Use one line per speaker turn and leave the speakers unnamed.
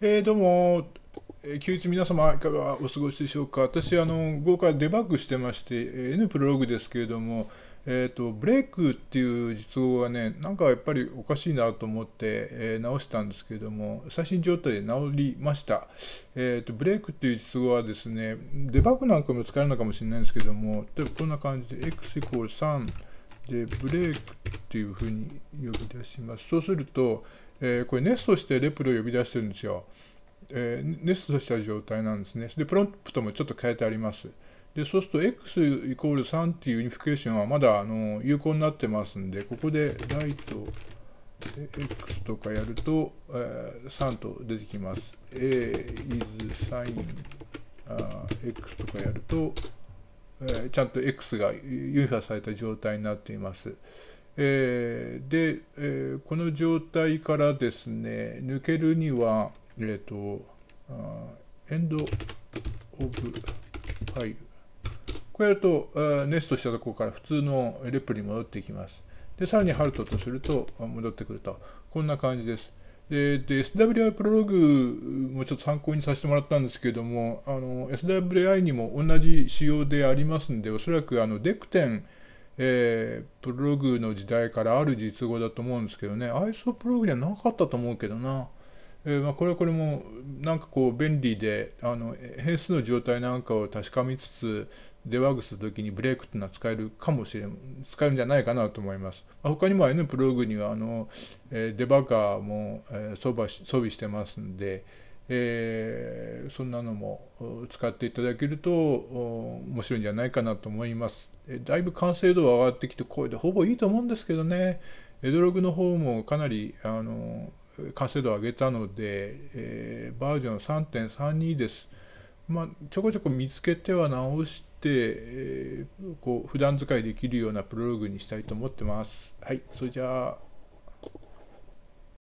えー、どうも、えー、休日皆様、いかがお過ごしでしょうか。私、あの、午後からデバッグしてまして、え N プロログですけれども、えっ、ー、と、ブレイクっていう実語がね、なんかやっぱりおかしいなと思って、えー、直したんですけれども、最新状態で直りました。えっ、ー、と、ブレイクっていう実語はですね、デバッグなんかも使えるのかもしれないんですけども、例えばこんな感じで、x イコール3、で、ブレイクっていうふうに呼び出します。そうすると、えー、これネストしてレプルを呼び出してるんですよ。えー、ネストした状態なんですね。で、プロンプトもちょっと変えてあります。で、そうすると x イコール3っていうユニフィケーションはまだあの有効になってますんで、ここでライト x とかやると、えー、3と出てきます。a is sin x とかやると、えー、ちゃんと x が誘発された状態になっています。えー、で、えー、この状態からですね、抜けるには、えっ、ー、と、エンドオブファイル。こうやると、ネストしたところから普通のレプに戻っていきます。で、さらにハルトとすると戻ってくると。こんな感じです。で、で SWI プロログもちょっと参考にさせてもらったんですけれども、SWI にも同じ仕様でありますんで、おそらくあのデ e c 1 0えー、プログの時代からある実語だと思うんですけどね、アイ o プログじゃなかったと思うけどな。えー、まあ、これはこれもなんかこう便利であの変数の状態なんかを確かめつつデバッグするときにブレイクっていうのは使えるかもしれん使えるんじゃないかなと思います。まあ、他にも N プログにはあの、えー、デバッガーも、えー、装備してますんで、えー、そんなのも使っていただけると面白いんじゃないかなと思います。だいぶ完成度は上がってきて、これでほぼいいと思うんですけどね、エドログの方もかなりあの完成度を上げたので、えー、バージョン3.32です。まあ、ちょこちょこ見つけては直して、えー、こう普段使いできるようなプロログにしたいと思ってます。はい、それじゃあ